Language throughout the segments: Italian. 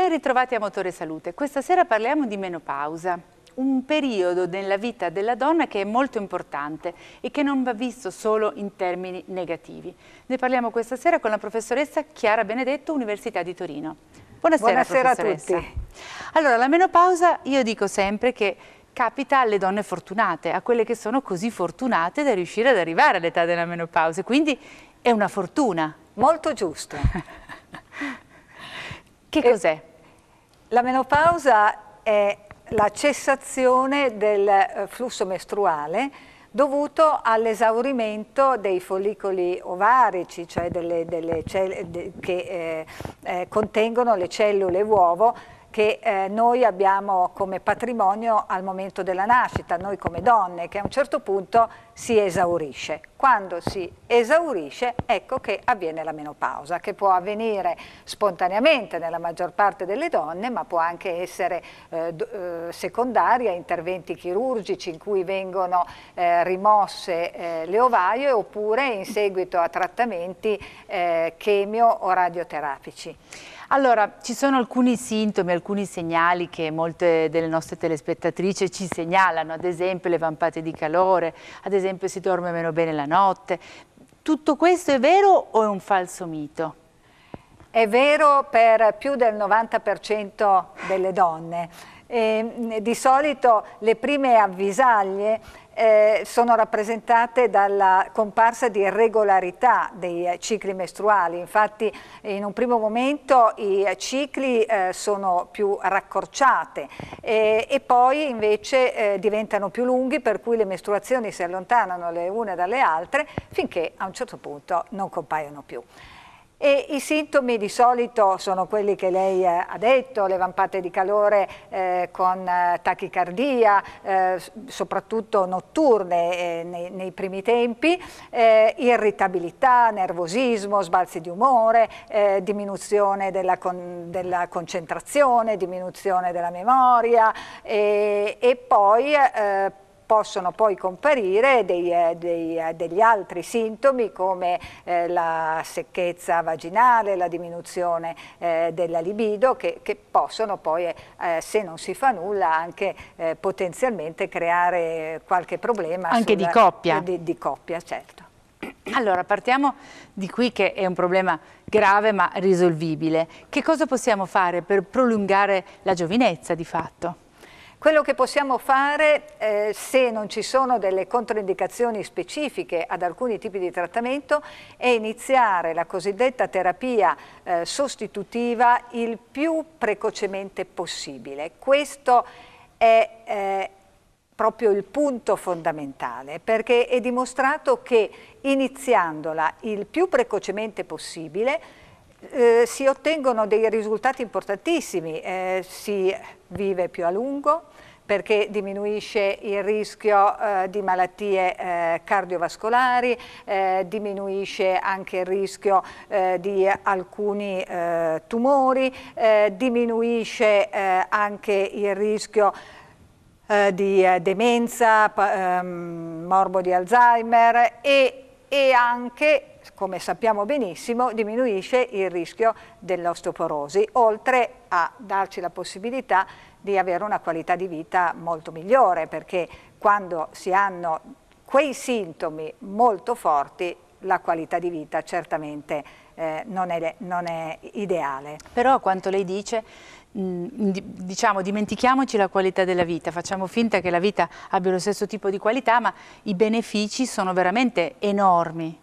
Ben ritrovati a Motore Salute. Questa sera parliamo di menopausa, un periodo nella vita della donna che è molto importante e che non va visto solo in termini negativi. Ne parliamo questa sera con la professoressa Chiara Benedetto, Università di Torino. Buonasera, Buonasera a tutti. Allora, la menopausa io dico sempre che capita alle donne fortunate, a quelle che sono così fortunate da riuscire ad arrivare all'età della menopausa, quindi è una fortuna. Molto giusto. che cos'è? La menopausa è la cessazione del eh, flusso mestruale dovuto all'esaurimento dei follicoli ovarici, cioè delle, delle che eh, eh, contengono le cellule uovo che eh, noi abbiamo come patrimonio al momento della nascita, noi come donne, che a un certo punto si esaurisce. Quando si esaurisce ecco che avviene la menopausa, che può avvenire spontaneamente nella maggior parte delle donne, ma può anche essere eh, eh secondaria, interventi chirurgici in cui vengono eh, rimosse eh, le ovaie oppure in seguito a trattamenti eh, chemio o radioterapici. Allora, ci sono alcuni sintomi, alcuni segnali che molte delle nostre telespettatrici ci segnalano, ad esempio le vampate di calore, ad esempio si dorme meno bene la notte. Tutto questo è vero o è un falso mito? È vero per più del 90% delle donne. E, ehm, di solito le prime avvisaglie eh, sono rappresentate dalla comparsa di irregolarità dei cicli mestruali. Infatti in un primo momento i cicli eh, sono più raccorciate eh, e poi invece eh, diventano più lunghi per cui le mestruazioni si allontanano le une dalle altre finché a un certo punto non compaiono più. E I sintomi di solito sono quelli che lei eh, ha detto, le vampate di calore eh, con eh, tachicardia, eh, soprattutto notturne eh, nei, nei, primi tempi, eh, irritabilità, nervosismo, sbalzi di umore, diminuzione della, con, della, concentrazione, diminuzione della memoria e poi possono poi comparire dei, eh, dei, eh, degli altri sintomi come eh, la secchezza vaginale, la diminuzione della libido che, che possono poi, se non si fa nulla, anche potenzialmente creare qualche problema. Anche sulla, di coppia. Di, di coppia, certo. Allora, partiamo di qui che è un problema grave ma risolvibile. Che cosa possiamo fare per prolungare la giovinezza di fatto? Quello che possiamo fare, eh, se non ci sono delle controindicazioni specifiche ad alcuni tipi di trattamento, è iniziare la cosiddetta terapia eh, sostitutiva il più precocemente possibile. Questo è eh, proprio il punto fondamentale, perché è dimostrato che iniziandola il più precocemente possibile eh, si ottengono dei risultati importantissimi, eh, si vive più a lungo perché diminuisce il rischio eh, di malattie eh, cardiovascolari, eh, diminuisce anche il rischio eh, di alcuni tumori, diminuisce anche il rischio di demenza, ehm, morbo di Alzheimer e, e anche come sappiamo benissimo, diminuisce il rischio dell'osteoporosi, oltre a darci la possibilità di avere una qualità di vita molto migliore, perché quando si hanno quei sintomi molto forti, la qualità di vita certamente eh, non, è, non è ideale. Però quanto lei dice mm, diciamo dimentichiamoci la qualità della vita, facciamo finta che la vita abbia lo stesso tipo di qualità, ma i benefici sono veramente enormi.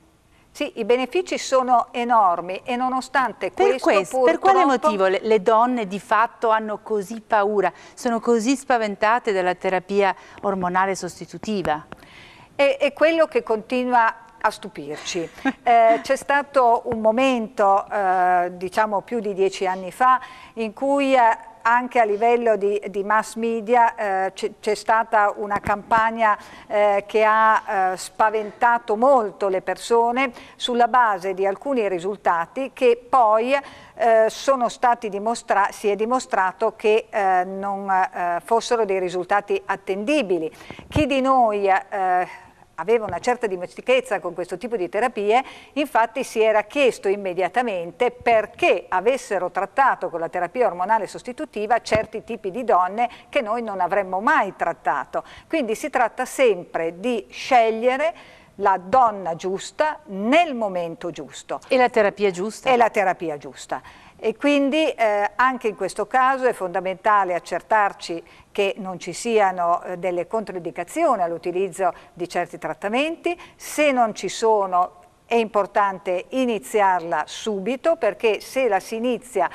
Sì, i benefici sono enormi e nonostante per questo, questo Per quale motivo le, le, donne di fatto hanno così paura, sono così spaventate dalla terapia ormonale sostitutiva? È, è quello che continua a stupirci. Eh, c'è stato un momento, eh, diciamo più di dieci anni fa, in cui eh, anche a livello di, di mass media eh, c'è stata una campagna eh, che ha eh, spaventato molto le persone sulla base di alcuni risultati che poi eh, si è dimostrato che eh, non eh, fossero dei risultati attendibili. Chi di noi aveva una certa dimestichezza con questo tipo di terapie, infatti si era chiesto immediatamente perché avessero trattato con la terapia ormonale sostitutiva certi tipi di donne che noi non avremmo mai trattato. Quindi si tratta sempre di scegliere la donna giusta nel momento giusto. E la terapia giusta. E la terapia giusta. E quindi eh, anche in questo caso è fondamentale accertarci che non ci siano eh, delle controindicazioni all'utilizzo di certi trattamenti, se non ci sono è importante iniziarla subito perché se la si inizia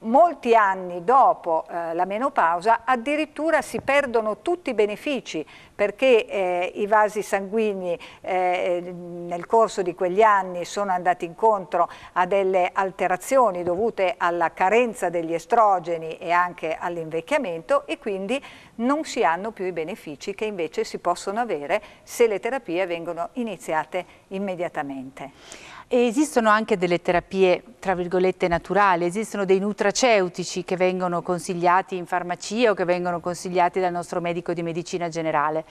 molti anni dopo eh, la menopausa addirittura si perdono tutti i benefici perché eh, i vasi sanguigni eh, nel corso di quegli anni sono andati incontro a delle alterazioni dovute alla carenza degli estrogeni e anche all'invecchiamento e quindi non si hanno più i benefici che invece si possono avere se le terapie vengono iniziate immediatamente. E esistono anche delle terapie, tra virgolette, naturali, esistono dei nutraceutici che vengono consigliati in farmacia o che vengono consigliati dal nostro medico di medicina generale.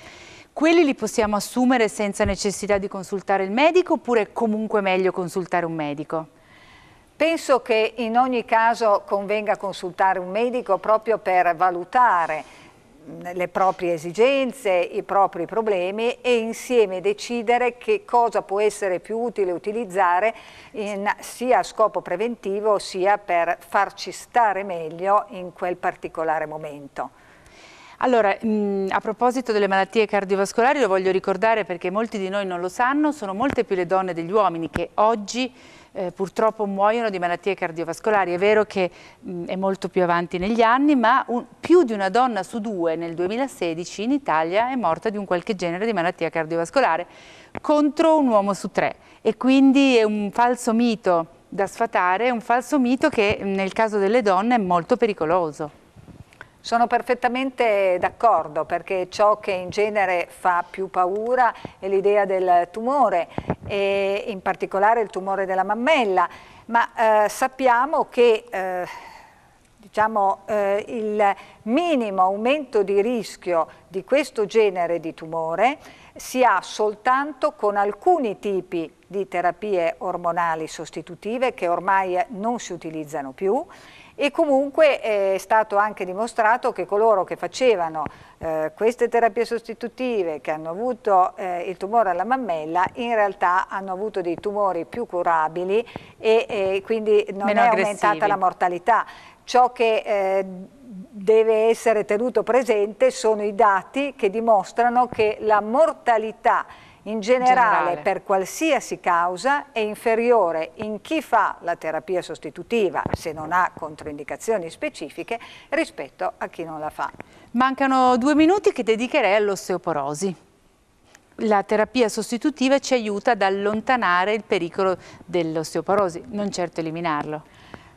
Quelli li possiamo assumere senza necessità di consultare il medico oppure è comunque meglio consultare un medico? Penso che in ogni caso convenga consultare un medico proprio per valutare le proprie esigenze, i propri problemi e insieme decidere che cosa può essere più utile utilizzare in, sia a scopo preventivo sia per farci stare meglio in quel particolare momento. Allora, a proposito delle malattie cardiovascolari lo voglio ricordare perché molti di noi non lo sanno, sono molte più le donne degli uomini che oggi eh, purtroppo muoiono di malattie cardiovascolari. È vero che mh, è molto più avanti negli anni, ma un, più di una donna su due nel 2016 in Italia è morta di un qualche genere di malattia cardiovascolare contro un uomo su tre. E quindi è un falso mito da sfatare, è un falso mito che nel caso delle donne è molto pericoloso. Sono perfettamente d'accordo perché ciò che in genere fa più paura è l'idea del tumore e in particolare il tumore della mammella, ma eh, sappiamo che eh, diciamo, eh, il minimo aumento di rischio di questo genere di tumore si ha soltanto con alcuni tipi di terapie ormonali sostitutive che ormai non si utilizzano più e comunque è stato anche dimostrato che coloro che facevano eh, queste terapie sostitutive, che hanno avuto eh, il tumore alla mammella, in realtà hanno avuto dei tumori più curabili e, e quindi non Meno è aggressivi. aumentata la mortalità. Ciò che eh, deve essere tenuto presente sono i dati che dimostrano che la mortalità in generale, generale per qualsiasi causa è inferiore in chi fa la terapia sostitutiva, se non ha controindicazioni specifiche, rispetto a chi non la fa. Mancano due minuti che dedicherei all'osteoporosi la terapia sostitutiva ci aiuta ad allontanare il pericolo dell'osteoporosi, non certo eliminarlo.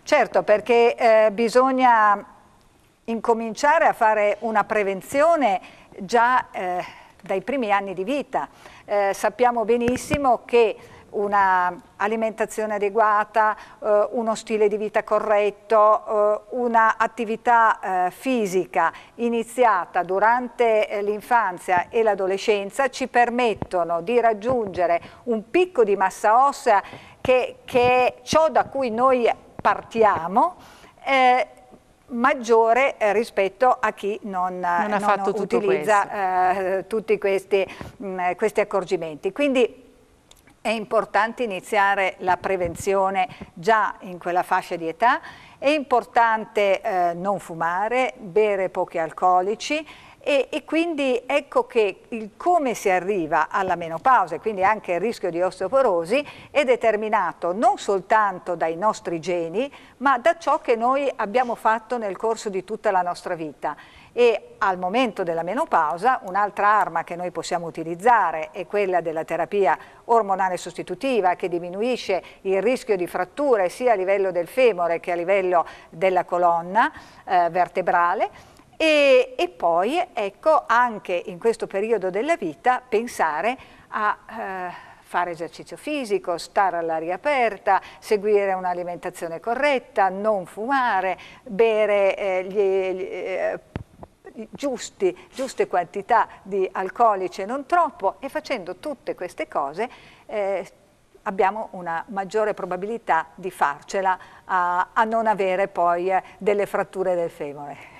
Certo, perché eh, bisogna incominciare a fare una prevenzione già eh, dai primi anni di vita eh, sappiamo benissimo che un'alimentazione adeguata, eh, uno stile di vita corretto, eh, un'attività eh, fisica iniziata durante eh, l'infanzia e l'adolescenza ci permettono di raggiungere un picco di massa ossea che, che è ciò da cui noi partiamo eh, maggiore eh, rispetto a chi non, eh, non, non utilizza eh, tutti questi, mh, mm, eh, questi accorgimenti. Quindi è importante iniziare la prevenzione già in quella fascia di età, è importante eh, non fumare, bere pochi alcolici, e, e, quindi ecco che il come si arriva alla menopausa e quindi anche il rischio di osteoporosi è determinato non soltanto dai nostri geni ma da ciò che noi abbiamo fatto nel corso di tutta la nostra vita e al momento della menopausa un'altra arma che noi possiamo utilizzare è quella della terapia ormonale sostitutiva che diminuisce il rischio di fratture sia a livello del femore che a livello della colonna eh, vertebrale e, e, poi ecco anche in questo periodo della vita pensare a eh, fare esercizio fisico, stare all'aria aperta, seguire un'alimentazione corretta, non fumare, bere eh, gli, gli, eh, giusti, giuste quantità di alcolici e non troppo e facendo tutte queste cose eh, abbiamo una maggiore probabilità di farcela a, a non avere poi eh, delle fratture del femore.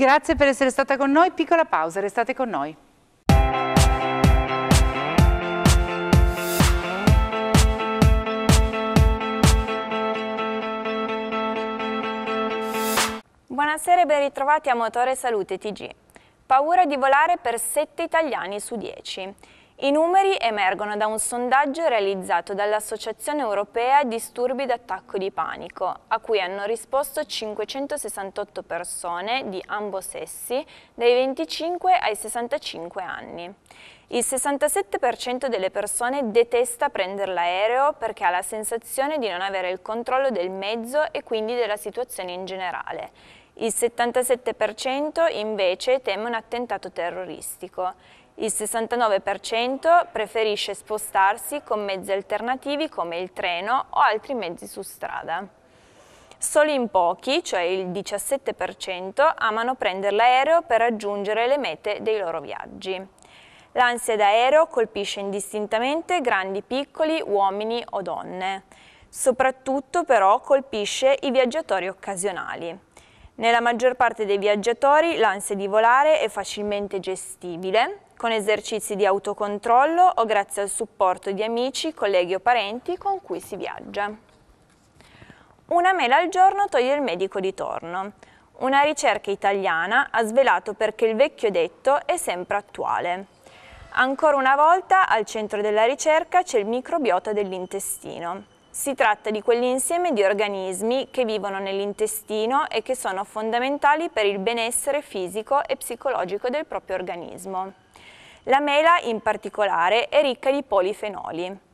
Grazie per essere stata con noi, piccola pausa, restate con noi. Buonasera e ben ritrovati a Motore Salute TG. Paura di volare per 7 italiani su 10. I numeri emergono da un sondaggio realizzato dall'Associazione Europea Disturbi d'attacco di panico, a cui hanno risposto 568 persone di ambo sessi dai 25 ai 65 anni. Il 67% delle persone detesta prendere l'aereo perché ha la sensazione di non avere il controllo del mezzo e quindi della situazione in generale. Il 77% invece teme un attentato terroristico. Il 69% preferisce spostarsi con mezzi alternativi come il treno o altri mezzi su strada. Solo in pochi, cioè il 17%, amano prendere l'aereo per raggiungere le mete dei loro viaggi. L'ansia d'aereo colpisce indistintamente grandi, piccoli, uomini o donne. Soprattutto però colpisce i viaggiatori occasionali. Nella maggior parte dei viaggiatori l'ansia di volare è facilmente gestibile con esercizi di autocontrollo o grazie al supporto di amici, colleghi o parenti con cui si viaggia. Una mela al giorno toglie il medico di torno. Una ricerca italiana ha svelato perché il vecchio detto è sempre attuale. Ancora una volta al centro della ricerca c'è il microbiota dell'intestino. Si tratta di quell'insieme di organismi che vivono nell'intestino e che sono fondamentali per il benessere fisico e psicologico del proprio organismo. La mela in particolare è ricca di polifenoli.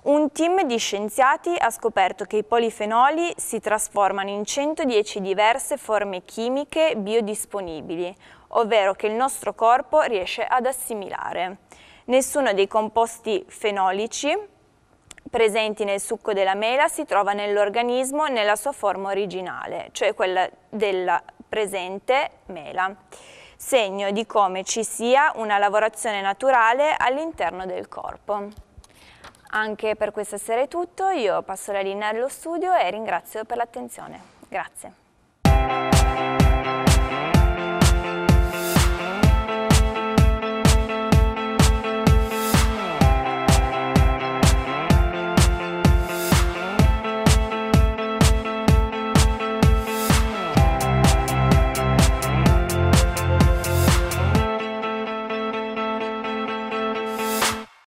Un team di scienziati ha scoperto che i polifenoli si trasformano in 110 diverse forme chimiche biodisponibili, ovvero che il nostro corpo riesce ad assimilare. Nessuno dei composti fenolici presenti nel succo della mela si trova nell'organismo nella sua forma originale, cioè quella della presente mela segno di come ci sia una lavorazione naturale all'interno del corpo. Anche per questa sera è tutto, io passo la linea allo studio e ringrazio per l'attenzione. Grazie.